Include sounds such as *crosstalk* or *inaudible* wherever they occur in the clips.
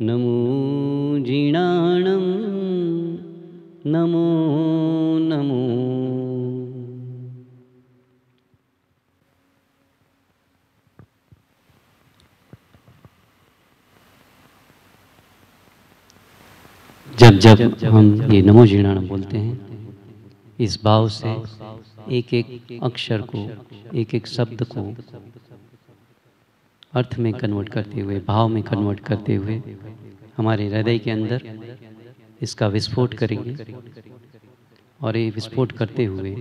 नमो जीर्णाणं नमो नमो जब जब हम ये नमो जीर्णाणम बोलते हैं इस भाव से एक एक अक्षर को एक एक शब्द को अर्थ में कन्वर्ट करते हुए भाव में कन्वर्ट करते हुए हमारे हृदय के अंदर इसका विस्फोट करेंगे और ये विस्फोट करते हुए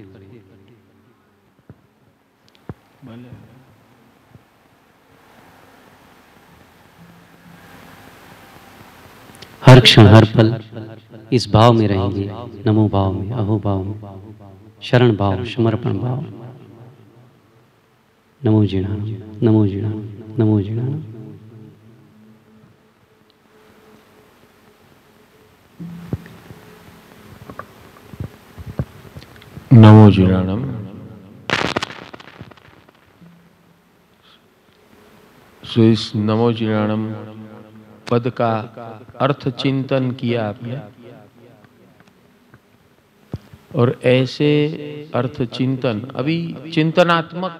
हर क्षण हर पल इस भाव में रहेंगे नमो भाव में अहो भाव में शरण भाव समर्पण भाव नमो जीणा नमो जीणा नमो जिनाना नमो जिनाणम सो इस नमो जिनाणम पद का अर्थ चिंतन किया आपने और ऐसे अर्थ चिंतन अभी चिंतनात्मक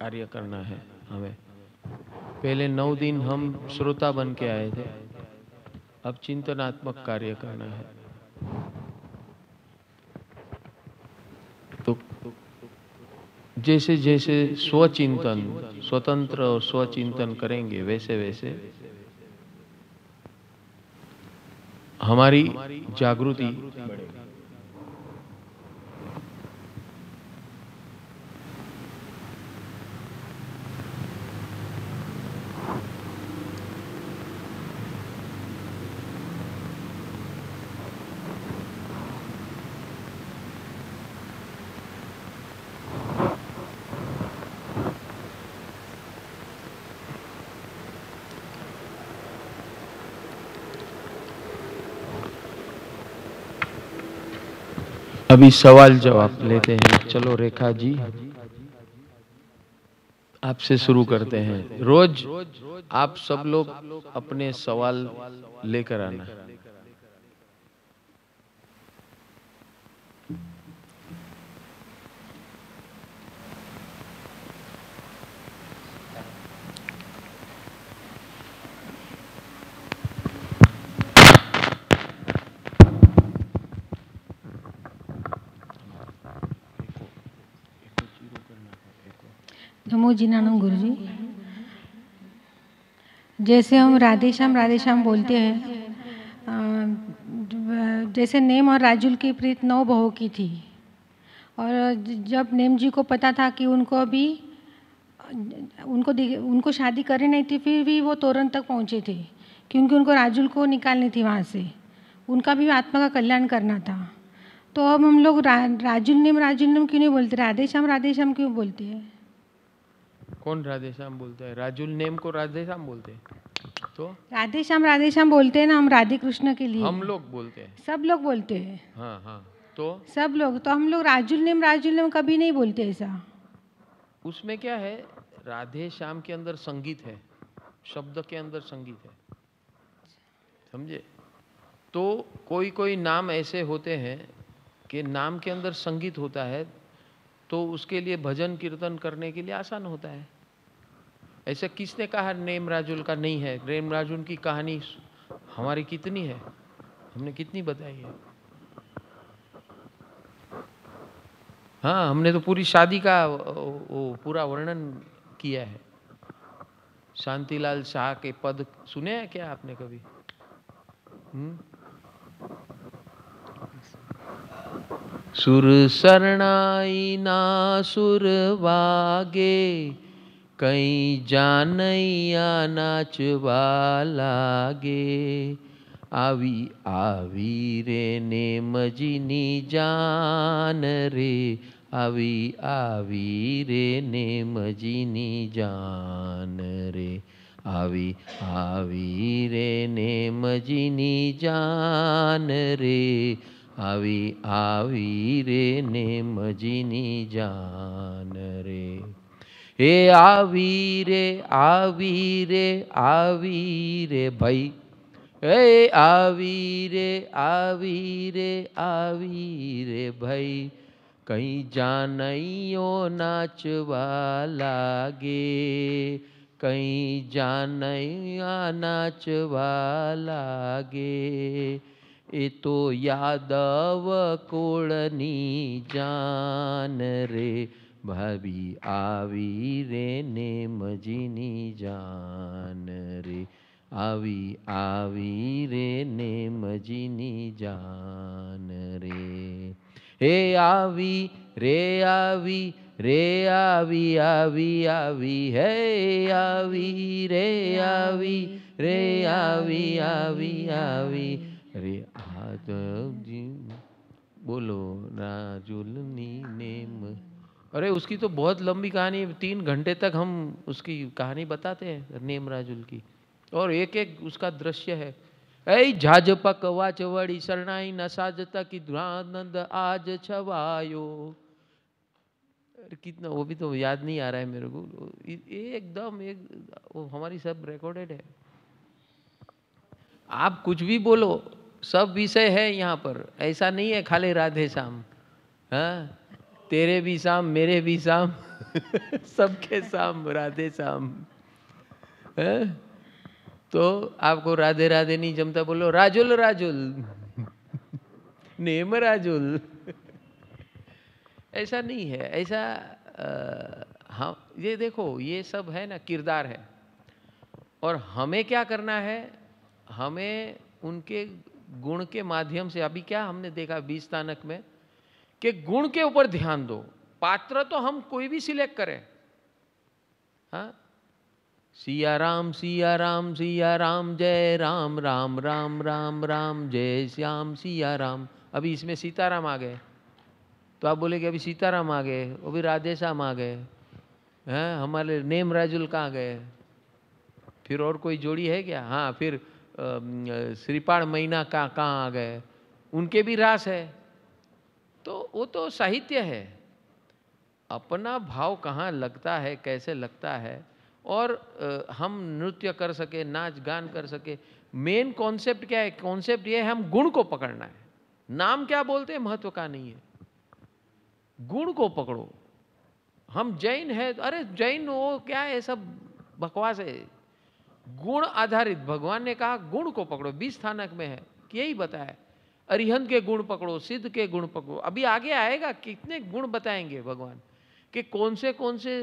कार्य करना है हमें पहले नौ दिन हम श्रोता बन के आए थे अब चिंतनात्मक कार्य करना है तो जैसे जैसे स्वचिंतन स्वतंत्र और स्वचिंतन करेंगे वैसे वैसे हमारी जागृति बढ़ेगी अभी सवाल जवाब लेते हैं चलो रेखा जी आपसे शुरू करते हैं रोज आप सब लोग अपने सवाल लेकर आना मोजीनानंद गुरु जी जैसे हम राधे श्याम राधे श्याम बोलते हैं जैसे नेम और राजुल की प्रीत नौ बहू की थी और जब नेम जी को पता था कि उनको अभी उनको उनको शादी करी नहीं थी फिर भी वो तोरण तक पहुँचे थे क्योंकि उनको राजुल को निकालनी थी वहाँ से उनका भी आत्मा का कल्याण करना था तो अब हम लोग रा, राजुल नेम राजुल नेम क्यों नहीं बोलते राधे श्याम राधे श्याम क्यों बोलते हैं कौन राधे श्याम बोलते है राजुल नेम को राधे श्याम बोलते हैं तो राधे श्याम राधे श्याम बोलते हैं ना हम राधे कृष्ण के लिए हम लोग बोलते हैं सब लोग बोलते हैं हाँ हाँ तो सब लोग तो हम लोग राजुल नेम राजुल नेम कभी नहीं बोलते ऐसा उसमें क्या है राधे श्याम के अंदर संगीत है शब्द के अंदर संगीत है समझे तो कोई कोई नाम ऐसे होते हैं कि नाम के अंदर संगीत होता है तो उसके लिए भजन कीर्तन करने के लिए आसान होता है ऐसा किसने कहा नेम राजुल का नहीं है नेम राजुल की कहानी हमारी कितनी है हमने कितनी बताई है हाँ हमने तो पूरी शादी का वो पूरा वर्णन किया है शांतिलाल शाह के पद सुने हैं क्या आपने कभी हुँ? हम्म? સુર શરણાઈના સુર વાગે કંઈ જાનૈયા નાચવા લાગે આવી આવી રે ને મજીની જાન રે આવી આવી રે ને મજીની જાન રે આવી આવી રે ને મજની જાન રે આવી આવી રે ને મજીની જાન રે એ આવી રે આવી રે આવી રે ભાઈ એ આવી રે આવી રે આવી રે ભાઈ કઈ જાનૈયો નાચવા લાગે કઈ જાનૈયા નાચવા લાગે એ તો યાદવ કોળની જાન રે ભાભી આવી રે ને મજીની જાન રે આવી આવી રે ને મજીની જાન રે હે આવી રે આવી રે આવી આવી આવી હે આવી રે આવી રે આવી આવી આવી बोलो राजुलनी नेम अरे उसकी तो बहुत लंबी कहानी है तीन घंटे तक हम उसकी कहानी बताते हैं नेम राजुल की और एक एक उसका दृश्य है ऐ झाजप वाच वड़ी शरणाई न साजता कि दुरानंद आज छवायो कितना वो भी तो याद नहीं आ रहा है मेरे को एकदम एक वो हमारी सब रिकॉर्डेड है आप कुछ भी बोलो सब विषय है यहाँ पर ऐसा नहीं है खाली राधे श्याम हाँ तेरे भी शाम मेरे भी शाम *laughs* सबके शाम राधे शाम हाँ? तो आपको राधे राधे नहीं जमता बोलो राजुल राजुल नेम राजुल ऐसा नहीं है ऐसा आ, हाँ ये देखो ये सब है ना किरदार है और हमें क्या करना है हमें उनके गुण के माध्यम से अभी क्या हमने देखा बीज तानक में कि गुण के ऊपर ध्यान दो पात्र तो हम कोई भी सिलेक्ट करें हाँ सिया राम सिया राम सिया राम जय राम राम राम राम राम जय श्याम सिया राम अभी इसमें सीताराम आ गए तो आप बोले कि अभी सीताराम आ गए अभी राधे श्याम आ गए हैं हाँ? हमारे नेम राजुल कहाँ गए फिर और कोई जोड़ी है क्या हाँ फिर श्रीपाड़ मैना कहाँ कहाँ आ गए उनके भी रास है तो वो तो साहित्य है अपना भाव कहाँ लगता है कैसे लगता है और हम नृत्य कर सके नाच गान कर सके मेन कॉन्सेप्ट क्या है कॉन्सेप्ट ये है हम गुण को पकड़ना है नाम क्या बोलते हैं महत्व का नहीं है गुण को पकड़ो हम जैन है अरे जैन वो क्या है सब बकवास है गुण आधारित भगवान ने कहा गुण को पकड़ो बीस स्थानक में है यही बताया अरिहंत के गुण पकड़ो सिद्ध के गुण पकड़ो अभी आगे आएगा कितने गुण बताएंगे भगवान कि कौन से कौन से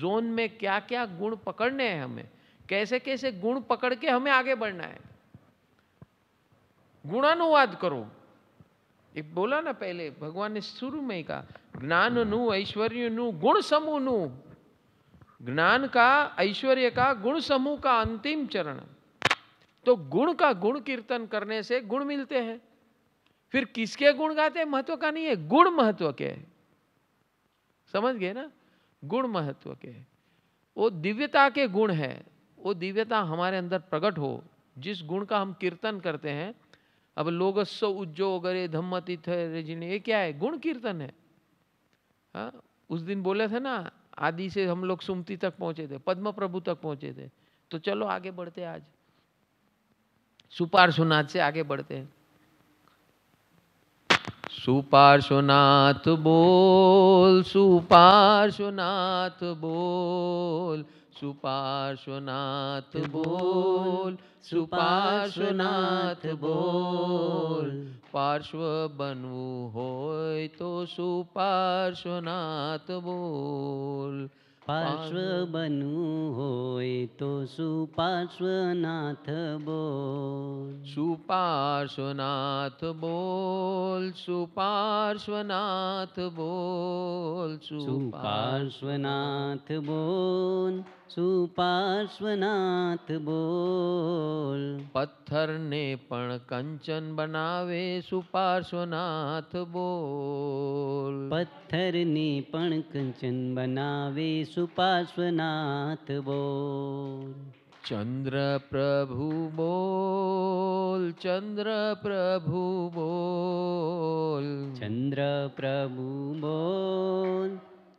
जोन में क्या क्या गुण पकड़ने हैं हमें कैसे कैसे गुण पकड़ के हमें आगे बढ़ना है गुणानुवाद करो एक बोला ना पहले भगवान ने शुरू में ही कहा ज्ञान नु ऐश्वर्य नु गुण समूह नु ज्ञान का ऐश्वर्य का गुण समूह का अंतिम चरण तो गुण का गुण कीर्तन करने से गुण मिलते हैं फिर किसके गुण गाते महत्व का नहीं है गुण महत्व के है समझ गए ना गुण महत्व के है वो दिव्यता के गुण है वो दिव्यता हमारे अंदर प्रकट हो जिस गुण का हम कीर्तन करते हैं अब लोग उज्जो गरे धम्मति थे ये क्या है गुण कीर्तन है हा? उस दिन बोले थे ना आदि से हम लोग सुमती तक पहुंचे थे पद्म प्रभु तक पहुंचे थे तो चलो आगे बढ़ते आज सुपार्श्वनाथ से आगे बढ़ते हैं सुपार्श्वनाथ बोल सुपार्श्वनाथ बोल સુપાર્શ્વનાથ બોલ સુપાર્શ્વનાથ બોલ પાર્શ્વ બનવું હોય તો સુપાર્શ્વનાથ બોલ પાર્શ્વ બનવું હોય તો સુપાર્શ્વનાથ બોલ સુપાર્શ્વનાથ બોલ સુપાર્શ્વનાથ બોલ સુપાર્શ્વનાથ બોલ સુપાર્શ્વનાથ બોલ પથ્થરને પણ કંચન બનાવે સુપાર્શ્વનાથ બોલ પથ્થરને પણ કંચન બનાવે સુપાર્શ્વનાથ બોલ ચંદ્ર પ્રભુ બોલ ચંદ્ર પ્રભુ બોલ ચંદ્ર પ્રભુ બોલ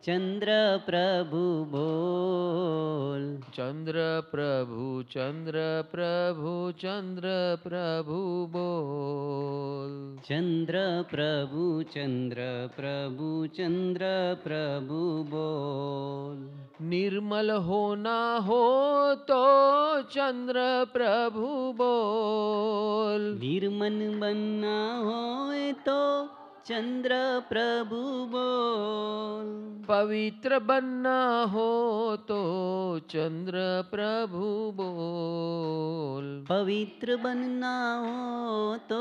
चंद्र प्रभु बोल चंद्र प्रभु चंद्र प्रभु चंद्र प्रभु बोल चंद्र प्रभु चंद्र प्रभु चंद्र प्रभु बोल निर्मल होना हो तो चंद्र प्रभु बोल निर्मल बनना हो तो चंद्र प्रभु बोल पवित्र बनना हो तो चंद्र प्रभु बोल पवित्र बनना हो तो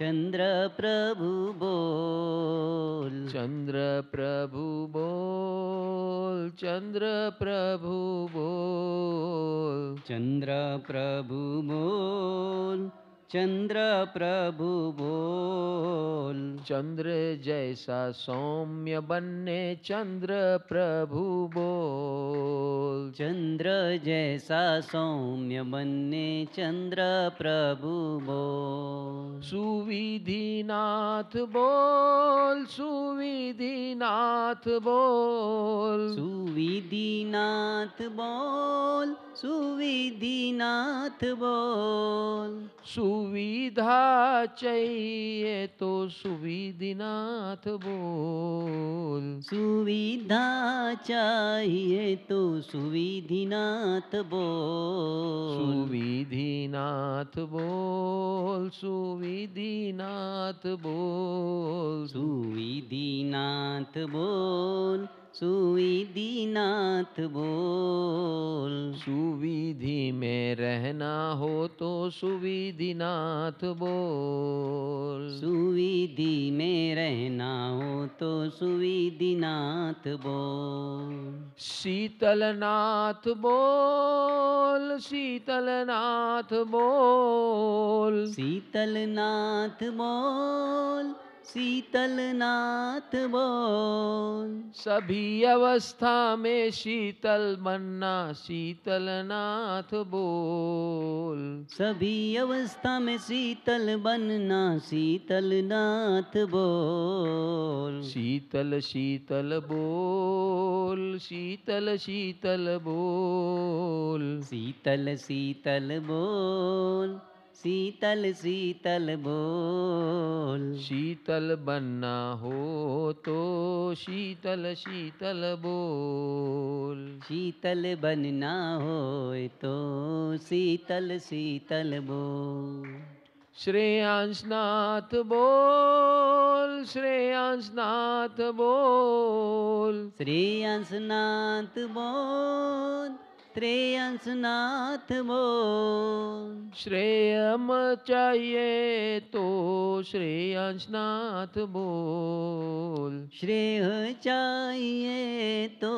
चंद्र प्रभु बोल चंद्र प्रभु बोल चंद्र प्रभु बोल चंद्र प्रभु बोल चंद्र प्रभु बोल चंद्र जैसा सौम्य बनने चंद्र प्रभु बोल चंद्र जैसा सौम्य बनने चंद्र प्रभु बोल सुविधिनाथ बोल सुविधिनाथ बोल सुविधिनाथ बोल सुविधिनाथ बोल सु सुविधा चाहिए तो सुविधिनाथ बोल सुविधा चाहिए तो सुविधिनाथ बोल सुविधिनाथ बोल सुविधिनाथ बोल सुविधिनाथ बोल सुविधिनाथ बोल सुविधि में रहना हो तो सुविधिनाथ बोल सुविधि में रहना हो तो सुविधिनाथ बोल शीतलनाथ बोल शीतलनाथ बोल शीतलनाथ बोल शीतलनाथ बोल सभी अवस्था में शीतल शीतल शीतलनाथ बोल सभी अवस्था में शीतल बनना शीतलनाथ बोल शीतल शीतल बोल शीतल शीतल बोल शीतल शीतल बोल शीतल शीतल बोल शीतल बनना हो तो शीतल शीतल बोल शीतल बनना हो तो शीतल शीतल बोल नाथ बोल नाथ बोल नाथ बोल श्रेयंसनाथ मो श्रेयम चाहिए तो श्रेयंसनाथ बोल श्रेय चाहिए तो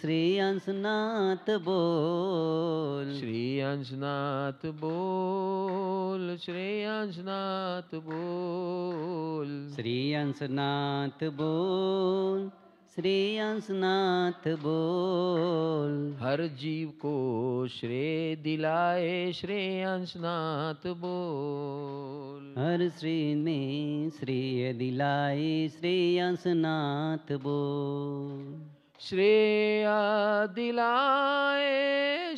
श्रेयंसनाथ बोल श्रेयंसनाथ बोल श्रेयंसनाथ बोल श्रेयंसनाथ बोल अंशनाथ बोल हर जीव को श्रेय दिलाए अंशनाथ बोल हर श्री ने श्रेय दिलाए अंशनाथ बोल श्रेय दिलाए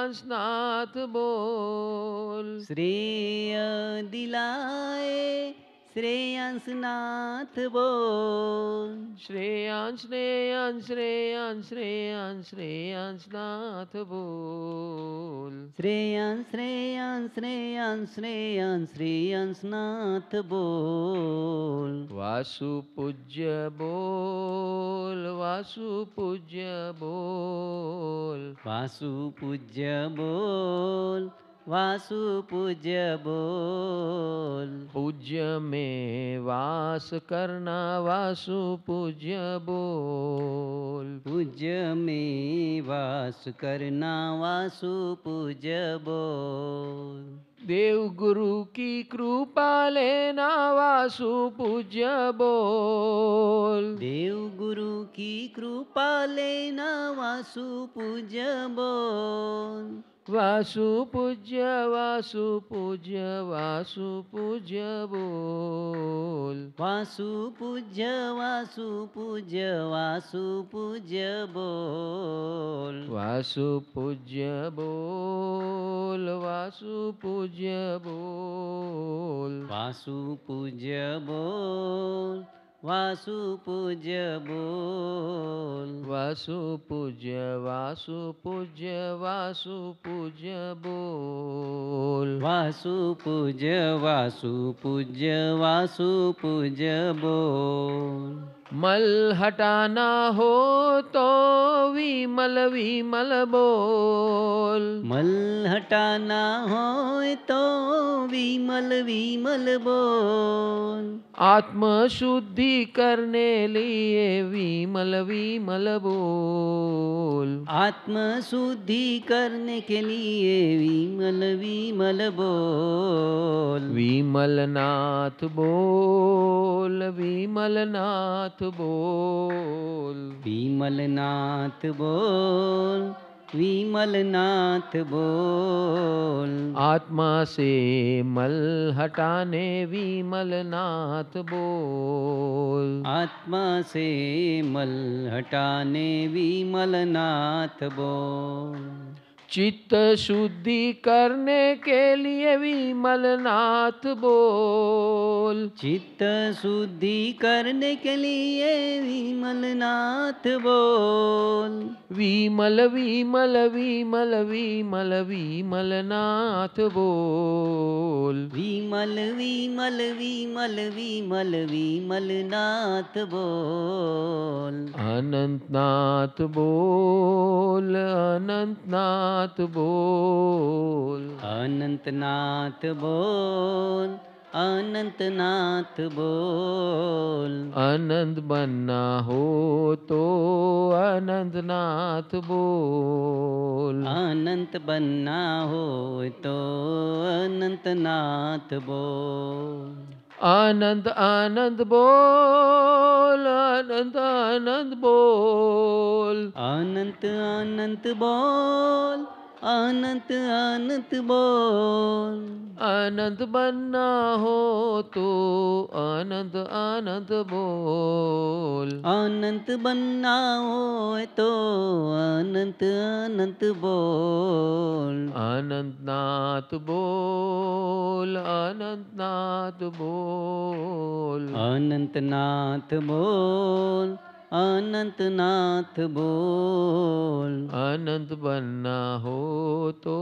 अंशनाथ बोल श्रेय दिलाए श्रेयांशनाथ बोल श्रेयांश श्रेयांश श्रेयांश श्रेयांश श्रेयांशनाथ बोल श्रेयांश श्रेयांश श्रेयांश श्रेयांश श्रेयांशनाथ बोल वासुपूज्य बोल वासुपूज्य बोल पूज्य बोल वासु पूज्य बोल पूज्य में वास करना वासु पूज्य बोल पूज्य में वास करना वासु पूज्य बोल देव गुरु की कृपा लेना वासु पूज्य बोल देव गुरु की कृपा लेना वासु पूज्य बोल वासु वासु पूज्य पूज्य वासु पूज्य बोल वासु वासु पूज्य पूज्य वासु पूज्य बोल वासु पूज्य बोल वासु पूज्य बोल वासु पूज्य बोल वासु पूज्य बोल वासु पूज्य वासु पूज्य वासु पूज्य बोल वासु पूज्य वासु पूज्य वासु पूज्य बोल मल हटाना हो तो विमल विमल बोल मल हटाना हो तो विमल विमल बोल आत्म शुद्धि करने लिए विमल विमल बोल आत्म शुद्धि करने के लिए विमल विमल बोल विमल नाथ बोल विमल नाथ नाथ बोल विमल नाथ बोल विमल नाथ बोल आत्मा से मल हटाने विमल नाथ बोल आत्मा से मल हटाने विमल नाथ बोल चित्त शुद्धि करने के लिए विमल नाथ बोल चित्त शुद्धि करने के लिए भी कमलनाथ बोल विमल विमल विमल विमल विमल नाथ बोल विमल विमल विमल विमल विमल नाथ बोल अनंतनाथ बोल अनंत नाथ बोल नाथ बोल अनंत नाथ बोल आनंद बनना हो तो अनंत नाथ बोल अनंत बनना हो तो अनंत नाथ बोल आनंद आनंद बोल आनंद आनंद बोल अनंत अनंत बोल अनंत अनंत बोल अनंत बनना हो तो अनंत अनंत बोल अनंत बनना हो तो अनंत अनंत बोल अनंतनाथ बोल अनंतनाथ बोल अनंतनाथ बोल अनंत नाथ बोल अनंत बनना हो तो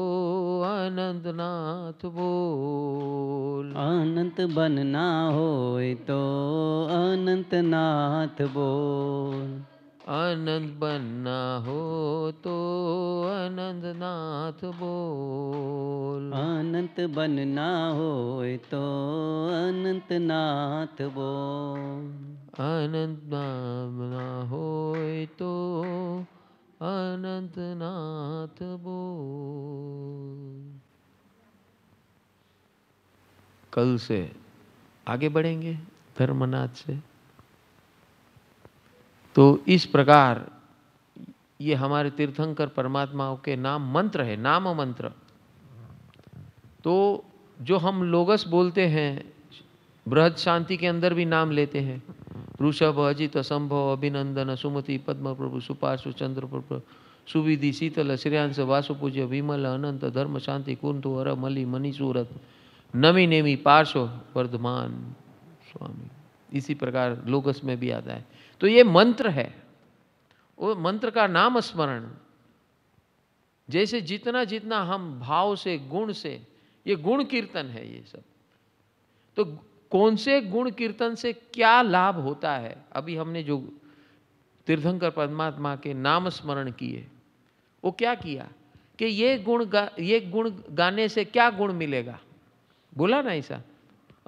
अनंत नाथ बोल तो अनंत बनना हो तो अनंत नाथ बोल अनंत बनना हो तो अनंत नाथ बोल अनंत बनना हो तो अनंत नाथ बोल अनंत भावना हो तो अनंत नाथ कल से आगे बढ़ेंगे धर्मनाथ से तो इस प्रकार ये हमारे तीर्थंकर परमात्माओं के नाम मंत्र है नाम मंत्र तो जो हम लोगस बोलते हैं बृहद शांति के अंदर भी नाम लेते हैं ऋषभ अजित संभव अभिनंदन सुमति पद्म प्रभु सुपार्शु चंद्र प्रभु सुविधि शीतल श्रेयांश वासुपूज्य विमल अनंत धर्म शांति कुंतु हर मलि मनी सूरत नमी नेमी पार्श्व वर्धमान स्वामी इसी प्रकार लोकस में भी आता है तो ये मंत्र है वो मंत्र का नाम स्मरण जैसे जितना जितना हम भाव से गुण से ये गुण कीर्तन है ये सब तो कौन से गुण कीर्तन से क्या लाभ होता है अभी हमने जो तीर्थंकर परमात्मा के नाम स्मरण किए वो क्या किया कि ये गुण गा ये गुण गाने से क्या गुण मिलेगा बोला ना ऐसा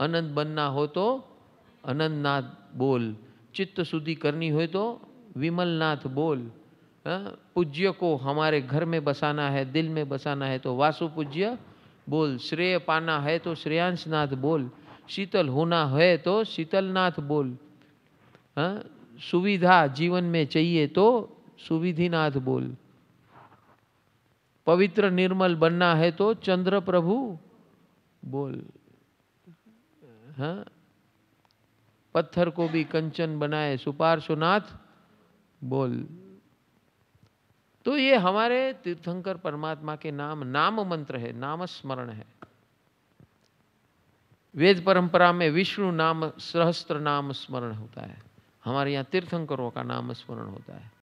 अनंत बनना हो तो अनंत नाथ बोल चित्त शुद्धि करनी हो तो विमलनाथ बोल हाँ, पूज्य को हमारे घर में बसाना है दिल में बसाना है तो वासु पूज्य बोल श्रेय पाना है तो श्रेयांश नाथ बोल शीतल होना है तो शीतलनाथ बोल हाँ सुविधा जीवन में चाहिए तो सुविधिनाथ बोल पवित्र निर्मल बनना है तो चंद्र प्रभु बोल हाँ पत्थर को भी कंचन बनाए सुपार्श्वनाथ बोल तो ये हमारे तीर्थंकर परमात्मा के नाम नाम मंत्र है नाम स्मरण है वेद परंपरा में विष्णु नाम सहस्त्र नाम स्मरण होता है हमारे यहाँ तीर्थंकरों का नाम स्मरण होता है